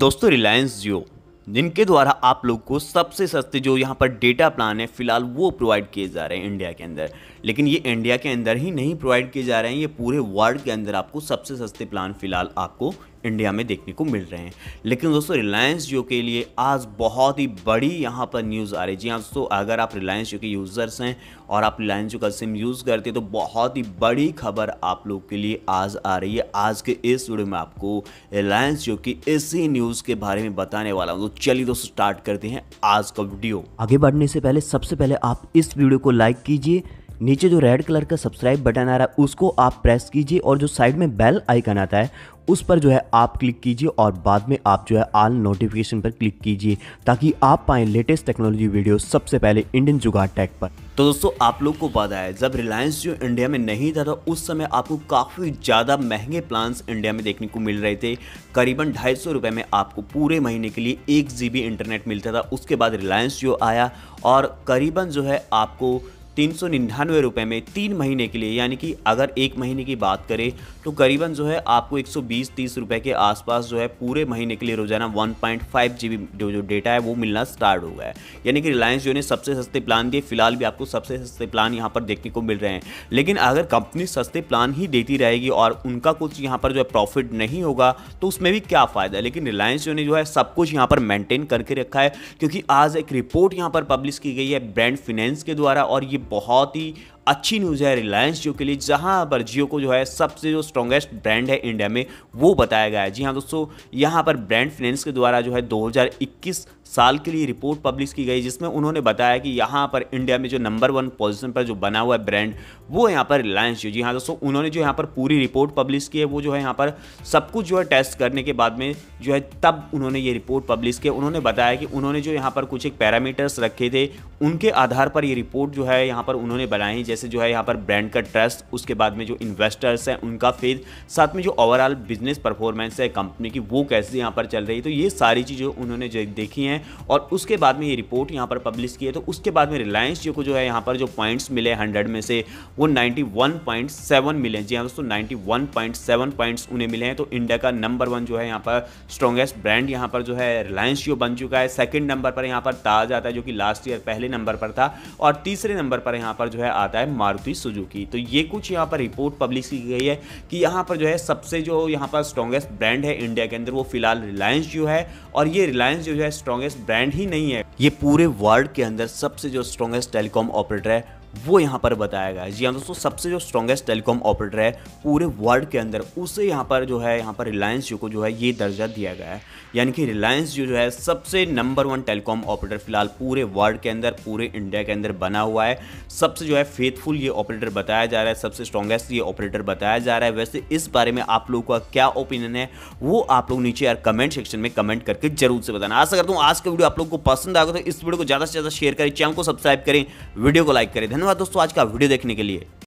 दोस्तों रिलायंस जियो जिनके द्वारा आप लोग को सबसे सस्ते जो यहाँ पर डेटा प्लान है फिलहाल वो प्रोवाइड किए जा रहे हैं इंडिया के अंदर लेकिन ये इंडिया के अंदर ही नहीं प्रोवाइड किए जा रहे हैं ये पूरे वर्ल्ड के अंदर आपको सबसे सस्ते प्लान फिलहाल आपको इंडिया में देखने को मिल रहे हैं लेकिन दोस्तों रिलायंस जियो के लिए आज बहुत ही बड़ी यहाँ पर न्यूज़ आ रही है जी हाँ दोस्तों अगर आप रिलायंस जियो के यूज़र्स हैं और आप रिलायंस जियो का सिम यूज़ करते हैं तो बहुत ही बड़ी खबर आप लोग के लिए आज आ रही है आज के इस वीडियो में आपको रिलायंस जियो की इसी न्यूज़ के बारे में बताने वाला हूँ तो चलिए दोस्तों स्टार्ट करते हैं आज का वीडियो आगे बढ़ने से पहले सबसे पहले आप इस वीडियो को लाइक कीजिए नीचे जो रेड कलर का सब्सक्राइब बटन आ रहा है उसको आप प्रेस कीजिए और जो साइड में बेल आइकन आता है उस पर जो है आप क्लिक कीजिए और बाद में आप जो है आल नोटिफिकेशन पर क्लिक कीजिए ताकि आप पाएँ लेटेस्ट टेक्नोलॉजी वीडियो सबसे पहले इंडियन जुगाड़ टैग पर तो दोस्तों आप लोग को पता है जब रिलायंस जो इंडिया में नहीं था तो उस समय आपको काफ़ी ज़्यादा महंगे प्लान्स इंडिया में देखने को मिल रहे थे करीबन ढाई सौ रुपये में आपको पूरे महीने के लिए एक जी इंटरनेट मिलता था उसके बाद रिलायंस जो आया और करीबन जो है आपको तीन सौ निन्यानवे रुपये में तीन महीने के लिए यानी कि अगर एक महीने की बात करें तो करीबन जो है आपको एक सौ बीस तीस रुपये के आसपास जो है पूरे महीने के लिए रोजाना one point five G B जो डेटा है वो मिलना स्टार्ट हो गया है यानी कि रिलायंस जो ने सबसे सस्ते प्लान दिए फिलहाल भी आपको सबसे सस्ते प्लान यहाँ पर देखने को मिल रहे हैं लेकिन अगर कंपनी सस्ते प्लान ही देती रहेगी और उनका कुछ यहाँ पर जो है प्रॉफिट नहीं होगा तो उसमें भी क्या फ़ायदा लेकिन रिलायंस जो ने जो है सब कुछ यहाँ पर मेंटेन करके रखा है क्योंकि आज एक रिपोर्ट यहाँ पर पब्लिश की गई है ब्रांड फिनेंस के द्वारा और ये बहुत ही अच्छी न्यूज़ है रिलायंस जियो के लिए जहाँ पर जियो को जो है सबसे जो स्ट्रॉन्गेस्ट ब्रांड है इंडिया में वो बताया गया है जी हाँ दोस्तों यहाँ पर ब्रांड फाइनेंस के द्वारा जो है 2021 साल के लिए रिपोर्ट पब्लिश की गई जिसमें उन्होंने बताया कि यहाँ पर इंडिया में जो नंबर वन पोजिशन पर जो बना हुआ है ब्रांड वो यहाँ पर रिलायंस जियो जी हाँ दोस्तों उन्होंने जो यहाँ पर पूरी रिपोर्ट पब्लिश की है वो जो है यहाँ पर सब कुछ जो है टेस्ट करने के बाद में जो है तब उन्होंने ये रिपोर्ट पब्लिश की उन्होंने बताया कि उन्होंने जो यहाँ पर कुछ एक पैरामीटर्स रखे थे उनके आधार पर ये रिपोर्ट जो है यहाँ पर उन्होंने बनाई जैसे जो है यहाँ पर ब्रांड का ट्रस्ट उसके बाद में जो इन्वेस्टर्स हैं उनका फेज साथ में जो ओवरऑल बिजनेस परफॉर्मेंस है कंपनी की वो कैसे यहाँ पर चल रही है तो ये सारी चीज़ें उन्होंने देखी हैं और उसके बाद में ये रिपोर्ट यहाँ पर पब्लिश की है तो उसके बाद में रिलायंस जो को जो है यहाँ पर जो पॉइंट्स मिले हंड्रेड में से वो नाइन्टी मिले जी हाँ दोस्तों नाइन्टी पॉइंट्स उन्हें मिले हैं तो इंडिया का नंबर वन जो है यहाँ पर स्ट्रॉगेस्ट ब्रांड यहाँ पर जो है रिलायंस जो बन चुका है सेकेंड नंबर पर यहाँ पर ताज आता है जो कि लास्ट ईयर पहले नंबर पर था और तीसरे नंबर पर यहाँ पर जो है आता है है मारुति सुजुकी तो ये कुछ यहाँ पर रिपोर्ट पब्लिश की गई है कि यहाँ पर जो है सबसे जो यहाँ पर स्ट्रॉन्गेस्ट ब्रांड है इंडिया के अंदर वो फिलहाल रिलायंस जो है और ये रिलायंस जो है स्ट्रॉन्गेस्ट ब्रांड ही नहीं है ये पूरे वर्ल्ड के अंदर सबसे जो स्ट्रॉन्गेस्ट टेलीकॉम ऑपरेटर है वो यहाँ पर बताया गया है जी हाँ दोस्तों सबसे जो स्ट्रॉगेस्ट टेलीकॉम ऑपरेटर है पूरे वर्ल्ड के अंदर उसे यहाँ पर जो है यहाँ पर रिलायंस जियो को जो है ये दर्जा दिया गया है यानी कि रिलायंस जियो जो है सबसे नंबर वन टेलीकॉम ऑपरेटर फिलहाल पूरे वर्ल्ड के अंदर पूरे इंडिया के अंदर बना हुआ है सबसे जो है फेथफुल ये ऑपरेटर बताया जा रहा है सबसे स्ट्रॉगेस्ट ये ऑपरेटर बताया जा रहा है वैसे इस बारे में आप लोगों का क्या ओपिनियन है वो आप लोग नीचे यार कमेंट सेक्शन में कमेंट करके जरूर से बताना आशा करता हूँ आज का वीडियो आप लोग को पसंद आएगा तो इस वीडियो को ज़्यादा से ज़्यादा शेयर करें चैनल को सब्सक्राइब करें वीडियो को लाइक करें धन्यवाद धन्यवाद दोस्तों आज का वीडियो देखने के लिए